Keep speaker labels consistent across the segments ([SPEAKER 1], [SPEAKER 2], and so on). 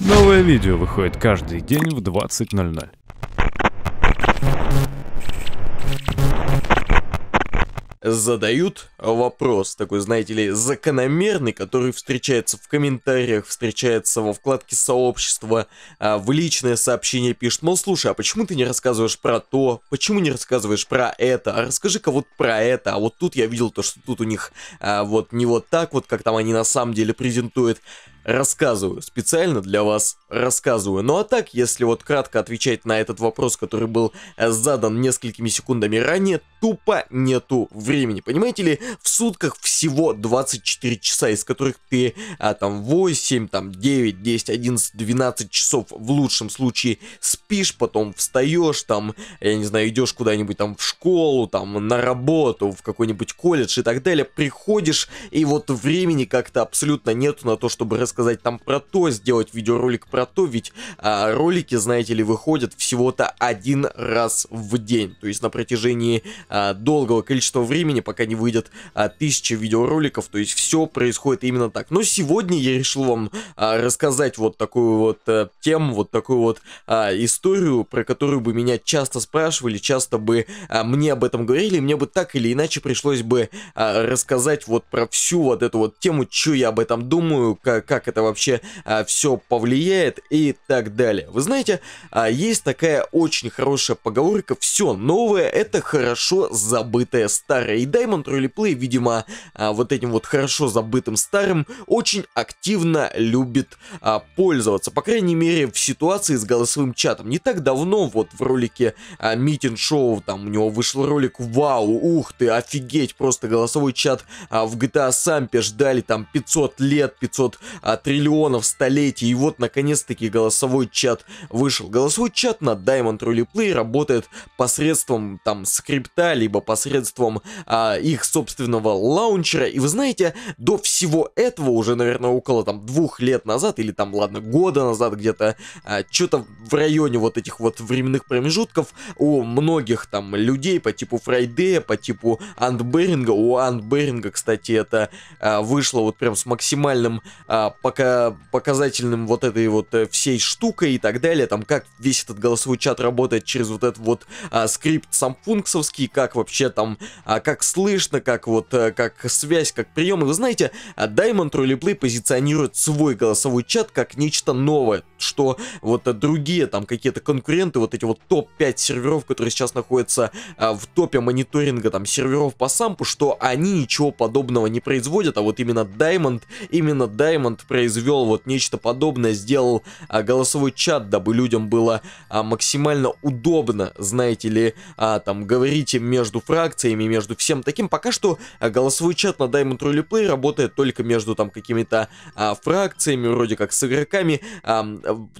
[SPEAKER 1] Новое видео выходит каждый день в 20.00. задают вопрос, такой, знаете ли, закономерный, который встречается в комментариях, встречается во вкладке сообщества, в личное сообщение пишет, мол, слушай, а почему ты не рассказываешь про то, почему не рассказываешь про это, а расскажи-ка вот про это, а вот тут я видел то, что тут у них а, вот не вот так вот, как там они на самом деле презентуют, рассказываю, специально для вас рассказываю. Ну а так, если вот кратко отвечать на этот вопрос, который был э, задан несколькими секундами ранее, тупо нету времени. Понимаете ли, в сутках всего 24 часа, из которых ты а, там 8, там 9, 10, 11, 12 часов в лучшем случае спишь, потом встаешь, там, я не знаю, идешь куда-нибудь там в школу, там на работу, в какой-нибудь колледж и так далее, приходишь, и вот времени как-то абсолютно нету на то, чтобы рассказать сказать, там про то сделать видеоролик про то, ведь а, ролики, знаете ли, выходят всего-то один раз в день. То есть на протяжении а, долгого количества времени, пока не выйдет а, тысяча видеороликов, то есть все происходит именно так. Но сегодня я решил вам а, рассказать вот такую вот а, тему, вот такую вот а, историю, про которую бы меня часто спрашивали, часто бы а, мне об этом говорили, мне бы так или иначе пришлось бы а, рассказать вот про всю вот эту вот тему, что я об этом думаю, как, как как это вообще а, все повлияет и так далее. Вы знаете, а, есть такая очень хорошая поговорка, все новое это хорошо забытое старое. И Diamond Rally видимо, а, вот этим вот хорошо забытым старым очень активно любит а, пользоваться. По крайней мере, в ситуации с голосовым чатом. Не так давно вот в ролике а, митинг-шоу, там у него вышел ролик «Вау, ух ты, офигеть!» Просто голосовой чат а, в GTA Сампе ждали там 500 лет, 500 а, триллионов столетий. И вот, наконец-таки, голосовой чат вышел. Голосовой чат на Diamond Rally Play работает посредством там скрипта, либо посредством а, их собственного лаунчера. И вы знаете, до всего этого, уже, наверное, около там двух лет назад, или там, ладно, года назад где-то, а, что-то в районе вот этих вот временных промежутков у многих там людей по типу Фрайдея, по типу Антберинга. У Антберинга, кстати, это а, вышло вот прям с максимальным а, пока показательным вот этой вот э, всей штукой и так далее, там как весь этот голосовой чат работает через вот этот вот а, скрипт сам функсовский, как вообще там, а, как слышно, как вот, а, как связь, как приемы вы знаете, а, Diamond Roleplay позиционирует свой голосовой чат как нечто новое, что вот э, другие там какие-то конкуренты, вот эти вот топ-5 серверов, которые сейчас находятся а, в топе мониторинга там серверов по сампу, что они ничего подобного не производят, а вот именно Diamond, именно Diamond произвел вот нечто подобное, сделал а, голосовой чат, дабы людям было а, максимально удобно, знаете ли, а, там, говорить между фракциями, между всем таким. Пока что а, голосовой чат на Diamond Rally Play работает только между там какими-то а, фракциями, вроде как с игроками. А,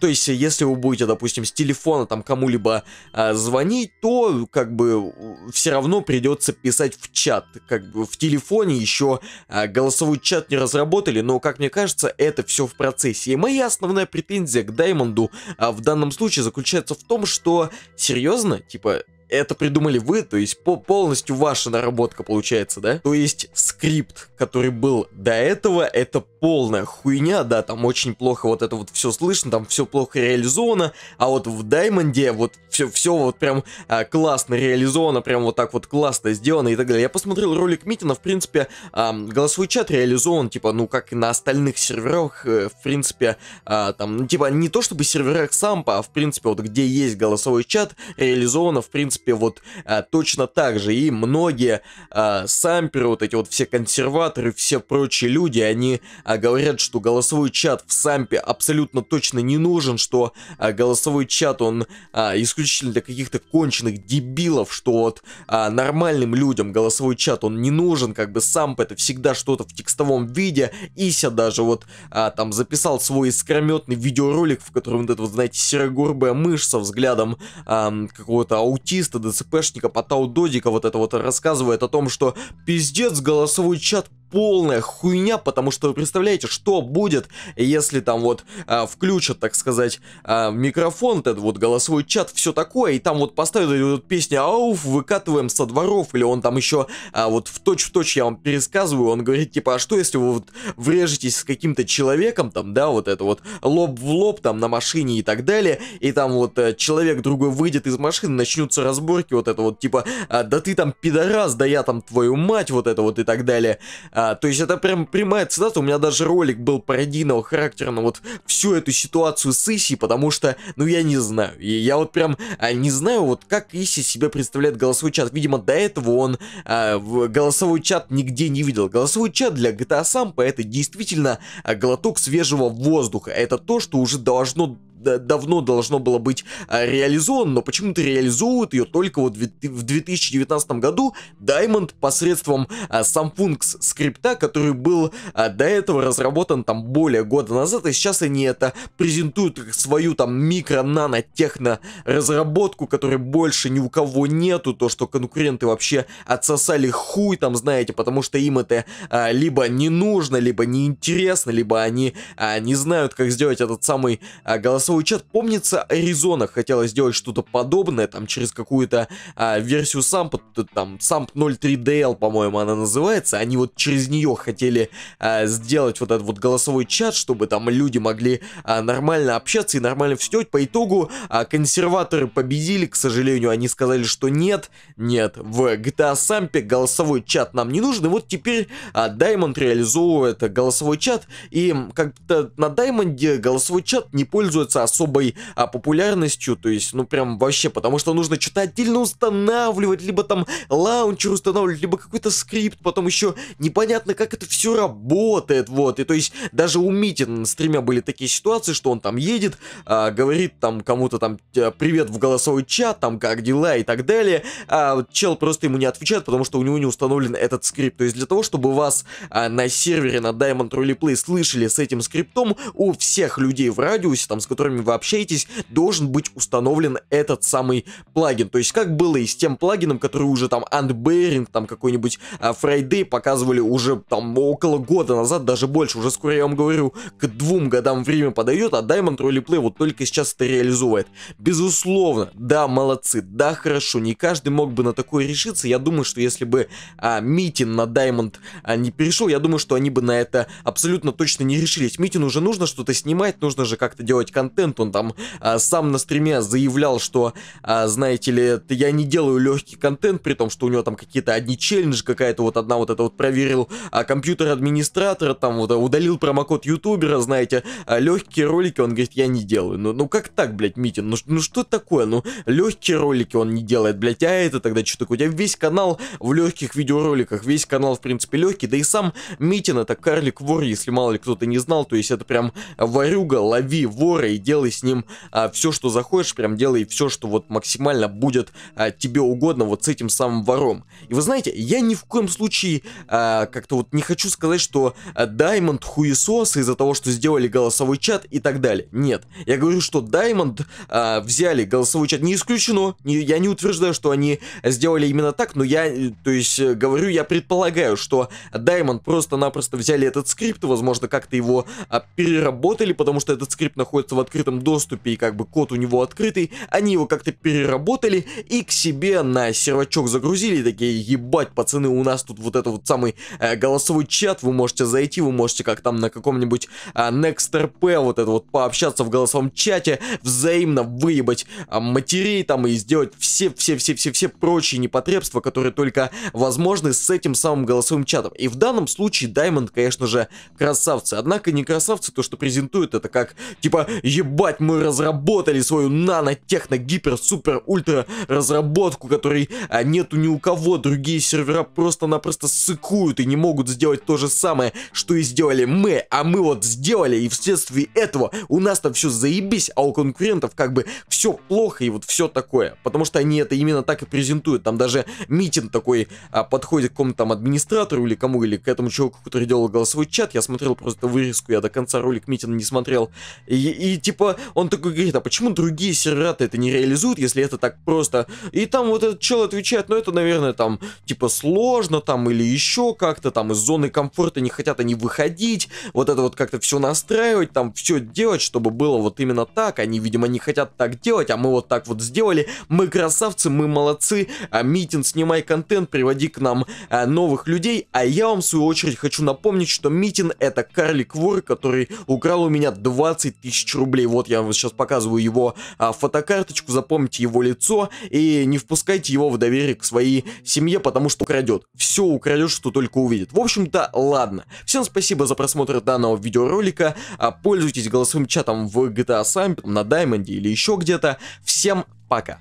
[SPEAKER 1] то есть, если вы будете, допустим, с телефона там кому-либо а, звонить, то как бы все равно придется писать в чат. Как бы в телефоне еще а, голосовой чат не разработали, но, как мне кажется, это все в процессе. И моя основная претензия к Даймонду а, в данном случае заключается в том, что серьезно, типа, это придумали вы, то есть по полностью ваша наработка получается, да? То есть скрипт, который был до этого, это полная хуйня, да, там очень плохо вот это вот все слышно, там все плохо реализовано, а вот в Даймонде вот все, все вот прям а, классно реализовано, прям вот так вот классно сделано и так далее. Я посмотрел ролик Митина, в принципе, а, голосовой чат реализован, типа, ну как и на остальных серверах, э, в принципе, а, там, ну, типа, не то чтобы серверах сампа, а в принципе, вот где есть голосовой чат, реализовано, в принципе, принципе, вот а, точно так же. И многие а, самперы, вот эти вот все консерваторы, все прочие люди, они а, говорят, что голосовой чат в сампе абсолютно точно не нужен, что а, голосовой чат, он а, исключительно для каких-то конченых дебилов, что вот а, нормальным людям голосовой чат, он не нужен, как бы самп это всегда что-то в текстовом виде. Ися даже вот а, там записал свой искрометный видеоролик, в котором вот этот, вот, знаете, серогорбая мышь со взглядом а, какого-то аутиста, журналиста, ДЦПшника, Патау Додика вот это вот рассказывает о том, что пиздец, голосовой чат полная хуйня, потому что вы представляете, что будет, если там вот а, включат, так сказать, а, микрофон, этот вот голосовой чат, все такое, и там вот поставят вот песню «Ауф, выкатываем со дворов», или он там еще а, вот в точь-в-точь точь я вам пересказываю, он говорит, типа, а что если вы вот врежетесь с каким-то человеком, там, да, вот это вот, лоб в лоб, там, на машине и так далее, и там вот а, человек другой выйдет из машины, начнутся разборки, вот это вот, типа, «А, да ты там пидорас, да я там твою мать, вот это вот и так далее, а, а, то есть это прям прямая цитата, у меня даже ролик был пародийного характера на вот всю эту ситуацию с Иси, потому что, ну я не знаю, и я вот прям а, не знаю, вот как Иси себе представляет голосовой чат. Видимо, до этого он а, в голосовой чат нигде не видел. Голосовой чат для GTA Сампа это действительно а, глоток свежего воздуха, это то, что уже должно давно должно было быть а, реализовано, но почему-то реализовывают ее только вот в 2019 году Diamond посредством а, Samfung's скрипта, который был а, до этого разработан там более года назад, и сейчас они это презентуют как свою там микро-нано-техно разработку, которой больше ни у кого нету, то, что конкуренты вообще отсосали хуй там, знаете, потому что им это а, либо не нужно, либо не интересно, либо они а, не знают, как сделать этот самый а, голосовой свой чат, помнится, Аризона хотела сделать что-то подобное, там, через какую-то а, версию Самп, там, Самп 03DL, по-моему, она называется, они вот через нее хотели а, сделать вот этот вот голосовой чат, чтобы там люди могли а, нормально общаться и нормально все делать, по итогу а, консерваторы победили, к сожалению, они сказали, что нет, нет, в GTA а Сампе голосовой чат нам не нужен, и вот теперь Даймонд Diamond реализовывает голосовой чат, и как-то на Даймонде э, голосовой чат не пользуется особой а, популярностью, то есть, ну прям вообще, потому что нужно что-то отдельно устанавливать, либо там лаунчер устанавливать, либо какой-то скрипт, потом еще непонятно, как это все работает, вот, и то есть даже у Митин на стриме были такие ситуации, что он там едет, а, говорит там кому-то там привет в голосовой чат, там как дела и так далее, а чел просто ему не отвечает, потому что у него не установлен этот скрипт, то есть для того, чтобы вас а, на сервере на Diamond Roleplay слышали с этим скриптом, у всех людей в радиусе, там, с которыми которыми вы общаетесь, должен быть установлен этот самый плагин. То есть, как было и с тем плагином, который уже там Unbearing, там какой-нибудь а, Friday показывали уже там около года назад, даже больше, уже скоро я вам говорю, к двум годам время подойдет, а Diamond Roleplay вот только сейчас это реализовывает. Безусловно, да, молодцы, да, хорошо, не каждый мог бы на такое решиться, я думаю, что если бы а, Митин на Diamond а, не перешел, я думаю, что они бы на это абсолютно точно не решились. Митин уже нужно что-то снимать, нужно же как-то делать контент, контент, он там а, сам на стриме заявлял, что, а, знаете ли, это я не делаю легкий контент, при том, что у него там какие-то одни челленджи, какая-то вот одна вот это вот проверил а, компьютер администратора, там вот а, удалил промокод ютубера, знаете, а, легкие ролики, он говорит, я не делаю. Ну, ну как так, блядь, Митин, ну, ну что такое, ну легкие ролики он не делает, блядь, а это тогда что такое? У тебя весь канал в легких видеороликах, весь канал в принципе легкий, да и сам Митин это карлик вор, если мало ли кто-то не знал, то есть это прям ворюга, лови вора, и делай с ним а, все, что захочешь, прям делай все, что вот максимально будет а, тебе угодно вот с этим самым вором. И вы знаете, я ни в коем случае а, как-то вот не хочу сказать, что Даймонд хуесос из-за того, что сделали голосовой чат и так далее. Нет, я говорю, что Даймонд а, взяли голосовой чат, не исключено, не, я не утверждаю, что они сделали именно так, но я, то есть, э, говорю, я предполагаю, что Даймонд просто-напросто взяли этот скрипт, возможно, как-то его а, переработали, потому что этот скрипт находится в открытом открытом доступе, и как бы код у него открытый, они его как-то переработали и к себе на сервачок загрузили, такие, ебать, пацаны, у нас тут вот это вот самый э, голосовой чат, вы можете зайти, вы можете как там на каком-нибудь э, NextRP вот это вот пообщаться в голосовом чате, взаимно выебать э, матерей там и сделать все-все-все-все-все прочие непотребства, которые только возможны с этим самым голосовым чатом. И в данном случае Diamond, конечно же, красавцы. Однако не красавцы, то, что презентуют, это как, типа, ебать, Ебать, мы разработали свою нано-техно-гипер-супер-ультра разработку, которой а, нету ни у кого. Другие сервера просто-напросто сыкуют и не могут сделать то же самое, что и сделали мы. А мы вот сделали, и вследствие этого у нас там все заебись, а у конкурентов как бы все плохо и вот все такое. Потому что они это именно так и презентуют. Там даже митинг такой а, подходит к какому-то там администратору или кому, или к этому человеку, который делал голосовой чат. Я смотрел просто вырезку, я до конца ролик митинга не смотрел. И, и типа типа, он такой говорит, а почему другие сервера-то это не реализуют, если это так просто? И там вот этот чел отвечает, ну это, наверное, там, типа, сложно там или еще как-то, там, из зоны комфорта не хотят они выходить, вот это вот как-то все настраивать, там, все делать, чтобы было вот именно так, они, видимо, не хотят так делать, а мы вот так вот сделали, мы красавцы, мы молодцы, а, Митин, снимай контент, приводи к нам а, новых людей, а я вам, в свою очередь, хочу напомнить, что Митин это карлик вор, который украл у меня 20 тысяч рублей, и вот я сейчас показываю его а, фотокарточку, запомните его лицо и не впускайте его в доверие к своей семье, потому что украдет. Все украдет, что только увидит. В общем-то, ладно. Всем спасибо за просмотр данного видеоролика. А, пользуйтесь голосовым чатом в GTA Summit, на Даймонде или еще где-то. Всем пока.